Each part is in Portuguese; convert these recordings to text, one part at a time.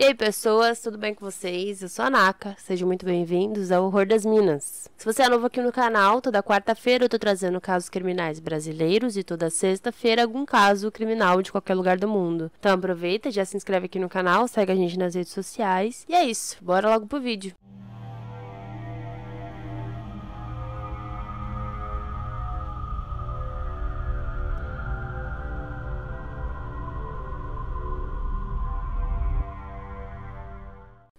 E aí, pessoas, tudo bem com vocês? Eu sou a Naka, sejam muito bem-vindos ao Horror das Minas. Se você é novo aqui no canal, toda quarta-feira eu tô trazendo casos criminais brasileiros e toda sexta-feira algum caso criminal de qualquer lugar do mundo. Então aproveita, já se inscreve aqui no canal, segue a gente nas redes sociais. E é isso, bora logo pro vídeo.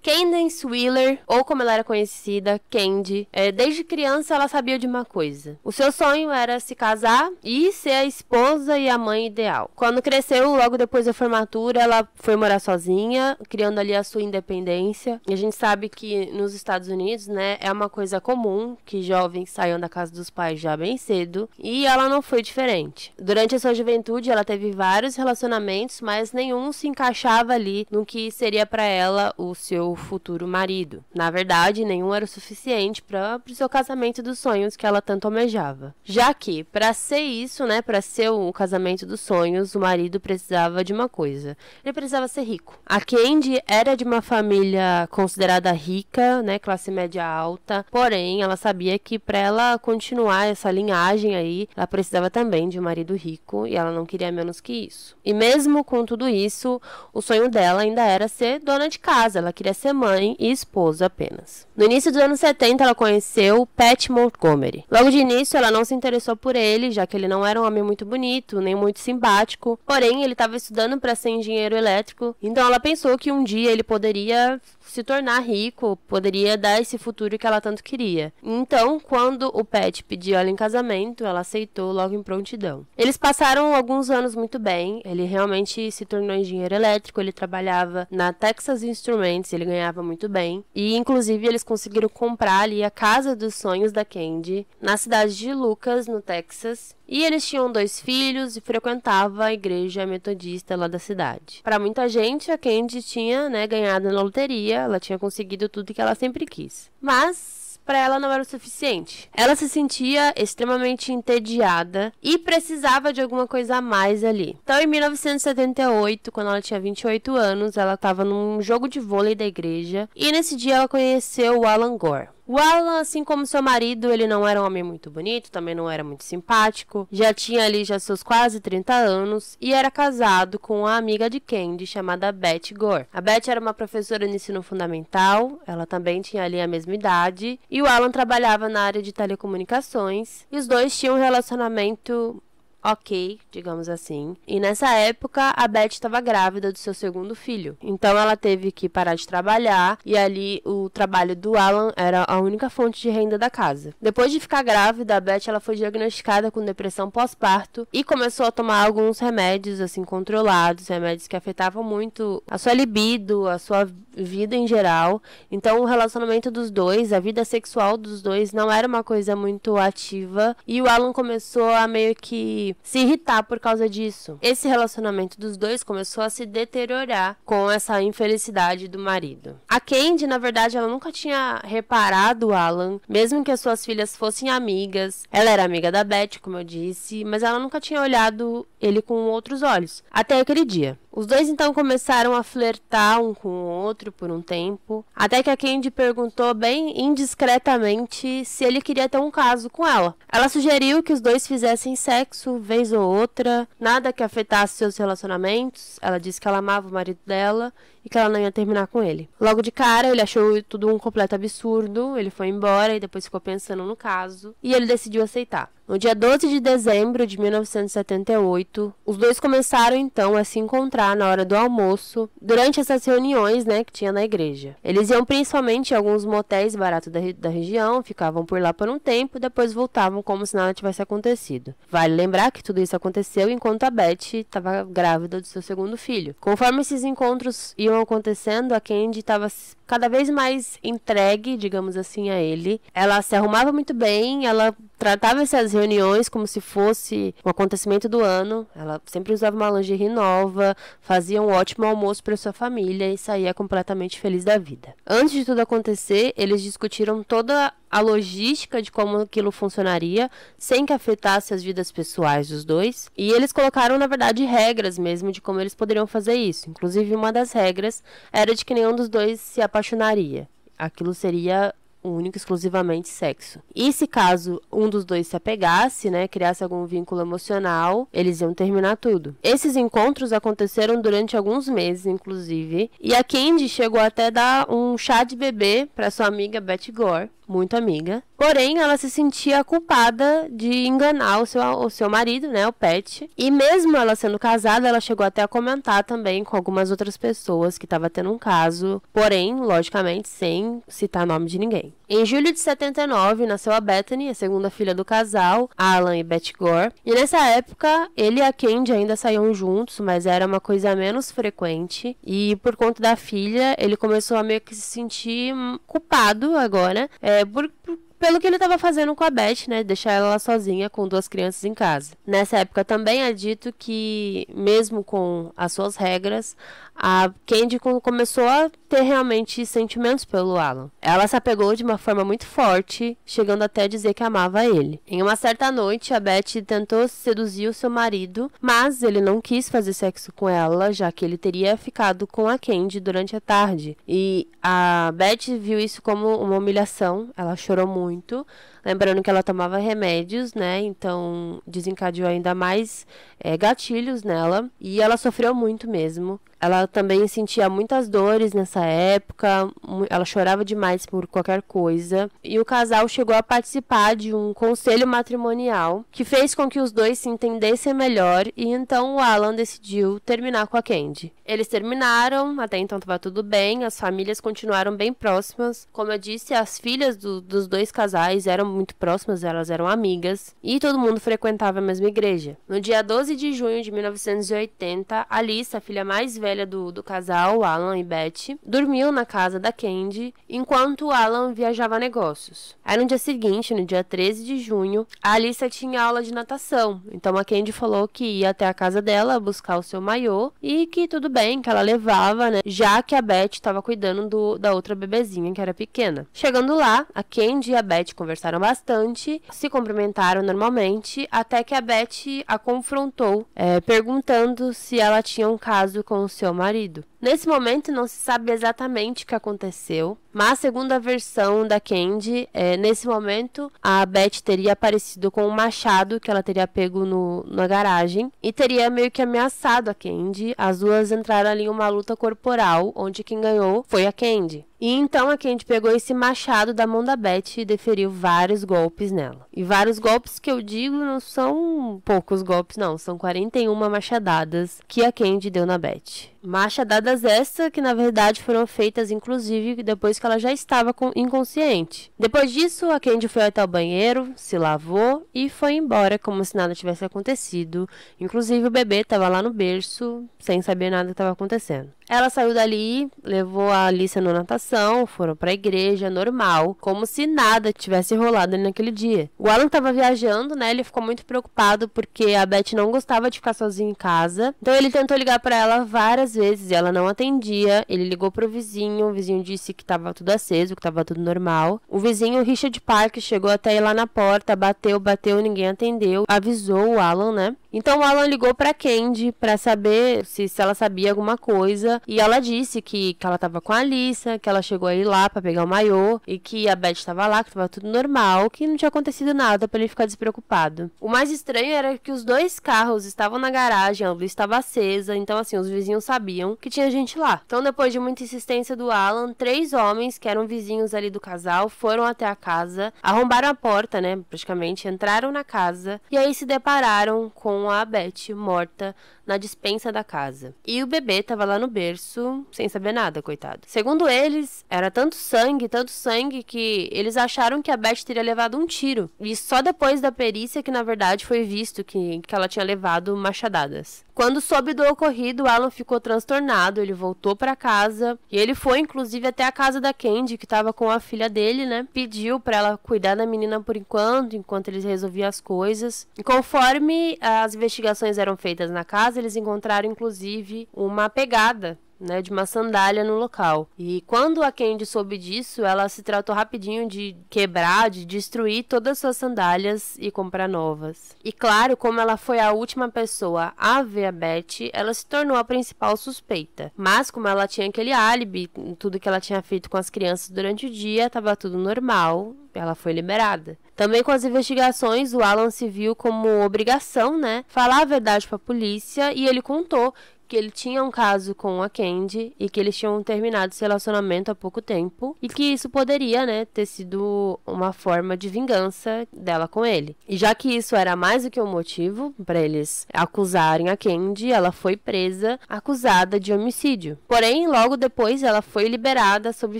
Candace Wheeler, ou como ela era conhecida, Candy, é, desde criança ela sabia de uma coisa. O seu sonho era se casar e ser a esposa e a mãe ideal. Quando cresceu, logo depois da formatura, ela foi morar sozinha, criando ali a sua independência. E a gente sabe que nos Estados Unidos, né, é uma coisa comum que jovens saiam da casa dos pais já bem cedo, e ela não foi diferente. Durante a sua juventude, ela teve vários relacionamentos, mas nenhum se encaixava ali no que seria para ela o seu futuro marido. Na verdade, nenhum era o suficiente para o seu casamento dos sonhos que ela tanto almejava. Já que, para ser isso, né, para ser o casamento dos sonhos, o marido precisava de uma coisa: ele precisava ser rico. A Candy era de uma família considerada rica, né, classe média alta, porém, ela sabia que para ela continuar essa linhagem aí, ela precisava também de um marido rico e ela não queria menos que isso. E mesmo com tudo isso, o sonho dela ainda era ser dona de casa, ela queria ser mãe e esposa apenas. No início dos anos 70, ela conheceu Pat Montgomery. Logo de início, ela não se interessou por ele, já que ele não era um homem muito bonito, nem muito simpático. Porém, ele estava estudando para ser engenheiro elétrico, então ela pensou que um dia ele poderia se tornar rico, poderia dar esse futuro que ela tanto queria. Então, quando o Pat pediu ela em casamento, ela aceitou logo em prontidão. Eles passaram alguns anos muito bem, ele realmente se tornou engenheiro elétrico, ele trabalhava na Texas Instruments, ele ganhava muito bem. E inclusive eles conseguiram comprar ali a casa dos sonhos da Candy na cidade de Lucas, no Texas. E eles tinham dois filhos e frequentava a igreja metodista lá da cidade. Para muita gente, a Candy tinha, né, ganhado na loteria, ela tinha conseguido tudo que ela sempre quis. Mas para ela não era o suficiente. Ela se sentia extremamente entediada e precisava de alguma coisa a mais ali. Então, em 1978, quando ela tinha 28 anos, ela estava num jogo de vôlei da igreja e nesse dia ela conheceu o Alan Gore. O Alan, assim como seu marido, ele não era um homem muito bonito, também não era muito simpático, já tinha ali já seus quase 30 anos e era casado com uma amiga de Candy chamada Beth Gore. A Beth era uma professora de ensino fundamental, ela também tinha ali a mesma idade, e o Alan trabalhava na área de telecomunicações, e os dois tinham um relacionamento ok, digamos assim. E nessa época, a Beth estava grávida do seu segundo filho. Então ela teve que parar de trabalhar e ali o trabalho do Alan era a única fonte de renda da casa. Depois de ficar grávida, a Beth ela foi diagnosticada com depressão pós-parto e começou a tomar alguns remédios assim controlados, remédios que afetavam muito a sua libido, a sua vida em geral. Então o relacionamento dos dois, a vida sexual dos dois não era uma coisa muito ativa e o Alan começou a meio que se irritar por causa disso. Esse relacionamento dos dois começou a se deteriorar com essa infelicidade do marido. A Candy, na verdade, ela nunca tinha reparado o Alan, mesmo que as suas filhas fossem amigas. Ela era amiga da Beth, como eu disse, mas ela nunca tinha olhado ele com outros olhos. Até aquele dia. Os dois então começaram a flertar um com o outro por um tempo, até que a Candy perguntou bem indiscretamente se ele queria ter um caso com ela. Ela sugeriu que os dois fizessem sexo vez ou outra, nada que afetasse seus relacionamentos. Ela disse que ela amava o marido dela e que ela não ia terminar com ele. Logo de cara, ele achou tudo um completo absurdo, ele foi embora e depois ficou pensando no caso, e ele decidiu aceitar. No dia 12 de dezembro de 1978, os dois começaram então a se encontrar na hora do almoço, durante essas reuniões né, que tinha na igreja. Eles iam principalmente em alguns motéis baratos da, da região, ficavam por lá por um tempo, depois voltavam como se nada tivesse acontecido. Vale lembrar que tudo isso aconteceu enquanto a Beth estava grávida do seu segundo filho. Conforme esses encontros iam acontecendo, a Candy estava cada vez mais entregue, digamos assim, a ele. Ela se arrumava muito bem, ela tratava essas reuniões como se fosse um acontecimento do ano. Ela sempre usava uma lingerie nova, fazia um ótimo almoço para sua família e saía completamente feliz da vida. Antes de tudo acontecer, eles discutiram toda a logística de como aquilo funcionaria, sem que afetasse as vidas pessoais dos dois. E eles colocaram, na verdade, regras mesmo de como eles poderiam fazer isso. Inclusive, uma das regras era de que nenhum dos dois se apaixonaria. Aquilo seria único exclusivamente sexo. E se caso um dos dois se apegasse, né, criasse algum vínculo emocional, eles iam terminar tudo. Esses encontros aconteceram durante alguns meses, inclusive, e a Candy chegou até dar um chá de bebê para sua amiga Betty Gore, muito amiga. Porém, ela se sentia culpada de enganar o seu, o seu marido, né, o Pet. E mesmo ela sendo casada, ela chegou até a comentar também com algumas outras pessoas que estava tendo um caso, porém, logicamente, sem citar nome de ninguém. Em julho de 79, nasceu a Bethany, a segunda filha do casal, Alan e Betty Gore. E nessa época, ele e a Candy ainda saíam juntos, mas era uma coisa menos frequente. E por conta da filha, ele começou a meio que se sentir culpado agora. É, é, por, pelo que ele estava fazendo com a Beth, né, deixar ela sozinha com duas crianças em casa. Nessa época também é dito que, mesmo com as suas regras, a Candy começou a ter realmente sentimentos pelo Alan. Ela se apegou de uma forma muito forte, chegando até a dizer que amava ele. Em uma certa noite, a Beth tentou seduzir o seu marido, mas ele não quis fazer sexo com ela, já que ele teria ficado com a Candy durante a tarde. E a Beth viu isso como uma humilhação, ela chorou muito muito. Lembrando que ela tomava remédios, né? Então desencadeou ainda mais é, gatilhos nela. E ela sofreu muito mesmo. Ela também sentia muitas dores nessa época, ela chorava demais por qualquer coisa. E o casal chegou a participar de um conselho matrimonial que fez com que os dois se entendessem melhor. E então o Alan decidiu terminar com a Candy. Eles terminaram, até então estava tudo bem, as famílias continuaram bem próximas. Como eu disse, as filhas do, dos dois casais eram muito próximas, elas eram amigas e todo mundo frequentava a mesma igreja. No dia 12 de junho de 1980, Alice, a filha mais velha do, do casal, Alan e Beth, dormiu na casa da Candy enquanto Alan viajava a negócios. Aí no dia seguinte, no dia 13 de junho, a Alice tinha aula de natação, então a Candy falou que ia até a casa dela buscar o seu maiô e que tudo bem, que ela levava, né? Já que a Beth estava cuidando do, da outra bebezinha que era pequena. Chegando lá, a Candy e a Beth conversaram bastante, se cumprimentaram normalmente, até que a Beth a confrontou, é, perguntando se ela tinha um caso com o seu marido. Nesse momento não se sabe exatamente o que aconteceu, mas segundo a versão da Candy, é, nesse momento a Beth teria aparecido com um machado que ela teria pego no, na garagem e teria meio que ameaçado a Candy. As duas entraram ali em uma luta corporal, onde quem ganhou foi a Candy. E então a Candy pegou esse machado da mão da Beth e deferiu vários golpes nela. E vários golpes que eu digo não são poucos golpes, não, são 41 machadadas que a Candy deu na Beth. Marcha dadas essa que na verdade foram feitas inclusive depois que ela já estava inconsciente. Depois disso, a Candy foi até o banheiro, se lavou e foi embora como se nada tivesse acontecido. Inclusive o bebê estava lá no berço sem saber nada que estava acontecendo. Ela saiu dali, levou a Alicia na natação, foram para a igreja normal, como se nada tivesse rolado naquele dia. O Alan estava viajando, né? Ele ficou muito preocupado porque a Beth não gostava de ficar sozinha em casa. Então ele tentou ligar para ela várias várias vezes e ela não atendia. Ele ligou pro vizinho, o vizinho disse que tava tudo aceso, que tava tudo normal. O vizinho Richard Park chegou até ir lá na porta, bateu, bateu, ninguém atendeu, avisou o Alan, né? Então o Alan ligou para Candy para saber se, se, ela sabia alguma coisa e ela disse que, que ela tava com a Alissa, que ela chegou aí lá para pegar o maiô e que a Beth estava lá, que tava tudo normal, que não tinha acontecido nada para ele ficar despreocupado. O mais estranho era que os dois carros estavam na garagem, a luz estava acesa, então assim, os vizinhos sabiam que tinha gente lá. Então depois de muita insistência do Alan, três homens que eram vizinhos ali do casal foram até a casa, arrombaram a porta, né, praticamente, entraram na casa e aí se depararam com com a Beth morta na dispensa da casa. E o bebê tava lá no berço sem saber nada, coitado. Segundo eles, era tanto sangue, tanto sangue que eles acharam que a Beth teria levado um tiro. E só depois da perícia que na verdade foi visto que, que ela tinha levado machadadas. Quando soube do ocorrido, Alan ficou transtornado, ele voltou para casa e ele foi inclusive até a casa da Candy, que estava com a filha dele, né? Pediu para ela cuidar da menina por enquanto, enquanto eles resolviam as coisas. E conforme as investigações eram feitas na casa, eles encontraram inclusive uma pegada né, de uma sandália no local. E quando a Candy soube disso, ela se tratou rapidinho de quebrar, de destruir todas as suas sandálias e comprar novas. E claro, como ela foi a última pessoa a ver a Beth, ela se tornou a principal suspeita. Mas como ela tinha aquele álibi, tudo que ela tinha feito com as crianças durante o dia, estava tudo normal, ela foi liberada. Também com as investigações, o Alan se viu como obrigação, né, falar a verdade para a polícia e ele contou que ele tinha um caso com a Candy e que eles tinham terminado esse relacionamento há pouco tempo e que isso poderia, né, ter sido uma forma de vingança dela com ele. E já que isso era mais do que um motivo para eles acusarem a Candy, ela foi presa acusada de homicídio. Porém, logo depois ela foi liberada sob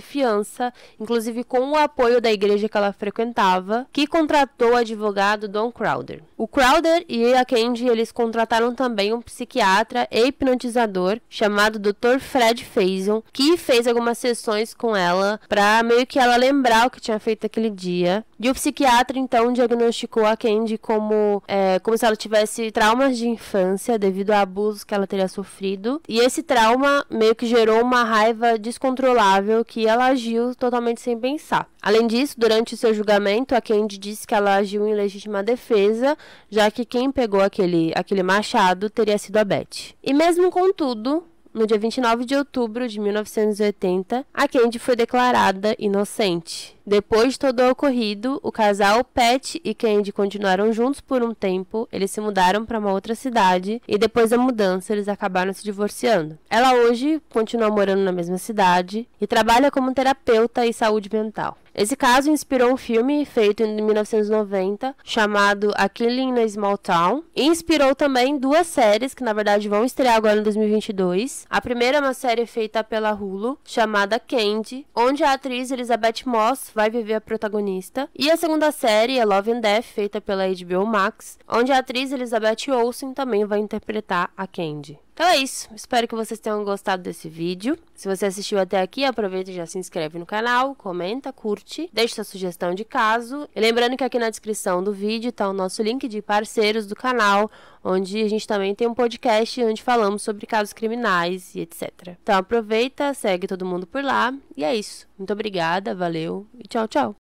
fiança, inclusive com o apoio da igreja que ela frequentava, que contratou o advogado Don Crowder. O Crowder e a Candy eles contrataram também um psiquiatra e hipnotista hipnotizador chamado Dr. Fred Faison, que fez algumas sessões com ela para meio que ela lembrar o que tinha feito aquele dia. E o psiquiatra então diagnosticou a Candy como, é, como se ela tivesse traumas de infância devido a abusos que ela teria sofrido. E esse trauma meio que gerou uma raiva descontrolável que ela agiu totalmente sem pensar. Além disso, durante o seu julgamento, a Candy disse que ela agiu em legítima defesa, já que quem pegou aquele, aquele machado teria sido a Beth. E mesmo contudo, no dia 29 de outubro de 1980, a Candy foi declarada inocente. Depois de todo o ocorrido, o casal Pat e Candy continuaram juntos por um tempo, eles se mudaram para uma outra cidade e depois da mudança eles acabaram se divorciando. Ela hoje continua morando na mesma cidade e trabalha como terapeuta e saúde mental. Esse caso inspirou um filme feito em 1990 chamado A Killing in a Small Town e inspirou também duas séries que na verdade vão estrear agora em 2022. A primeira é uma série feita pela Hulu chamada Candy, onde a atriz Elizabeth Moss vai viver a protagonista. E a segunda série é Love and Death, feita pela HBO Max, onde a atriz Elizabeth Olsen também vai interpretar a Candy. Então é isso, espero que vocês tenham gostado desse vídeo. Se você assistiu até aqui, aproveita e já se inscreve no canal, comenta, curte, deixa sua sugestão de caso. E lembrando que aqui na descrição do vídeo está o nosso link de parceiros do canal, onde a gente também tem um podcast onde falamos sobre casos criminais e etc. Então aproveita, segue todo mundo por lá e é isso. Muito obrigada, valeu e tchau, tchau.